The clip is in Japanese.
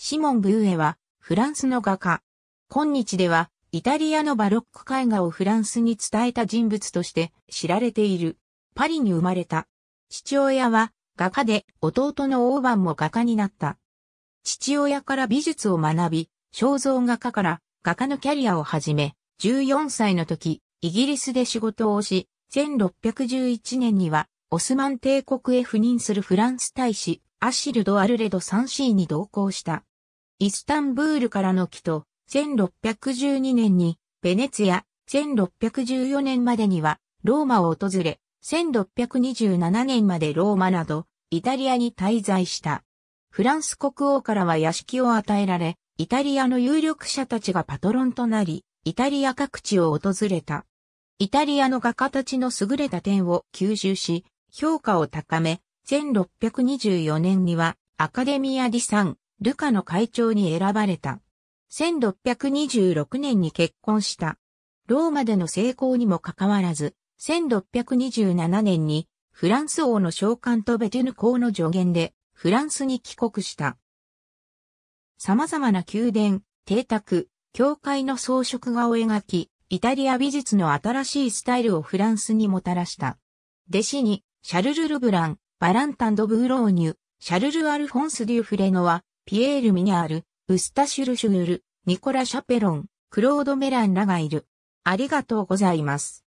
シモン・ブーエは、フランスの画家。今日では、イタリアのバロック絵画をフランスに伝えた人物として知られている。パリに生まれた。父親は画家で弟のオーバンも画家になった。父親から美術を学び、肖像画家から画家のキャリアを始め、14歳の時、イギリスで仕事をし、1611年にはオスマン帝国へ赴任するフランス大使、アシルド・アルレドサンシーに同行した。イスタンブールからの帰途、1612年に、ベネツィア、1614年までには、ローマを訪れ、1627年までローマなど、イタリアに滞在した。フランス国王からは屋敷を与えられ、イタリアの有力者たちがパトロンとなり、イタリア各地を訪れた。イタリアの画家たちの優れた点を吸収し、評価を高め、1624年にはアカデミア・ディ・サン・ルカの会長に選ばれた。1626年に結婚した。ローマでの成功にもかかわらず、1627年にフランス王の召喚とベテュヌ公の助言でフランスに帰国した。様々な宮殿、邸宅、教会の装飾画を描き、イタリア美術の新しいスタイルをフランスにもたらした。弟子に、シャルル・ルブラン、バランタン・ド・ブーローニュ、シャルル・アルフォンス・デュ・フレノは、ピエール・ミニャール、ウスタシュルシュル、ニコラ・シャペロン、クロード・メランらがいる。ありがとうございます。